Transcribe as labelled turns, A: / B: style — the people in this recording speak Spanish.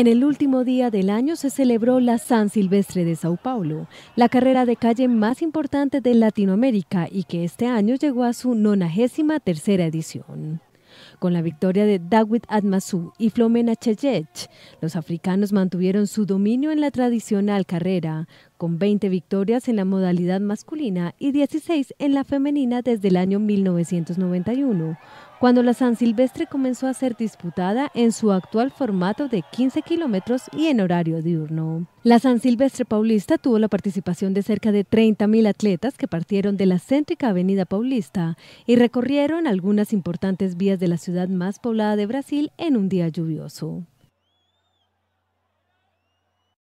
A: En el último día del año se celebró la San Silvestre de Sao Paulo, la carrera de calle más importante de Latinoamérica y que este año llegó a su 93 edición. Con la victoria de Dawit Admasu y Flomena Cheyech, los africanos mantuvieron su dominio en la tradicional carrera, con 20 victorias en la modalidad masculina y 16 en la femenina desde el año 1991, cuando la San Silvestre comenzó a ser disputada en su actual formato de 15 kilómetros y en horario diurno. La San Silvestre Paulista tuvo la participación de cerca de 30.000 atletas que partieron de la céntrica Avenida Paulista y recorrieron algunas importantes vías de la ciudad más poblada de Brasil en un día lluvioso.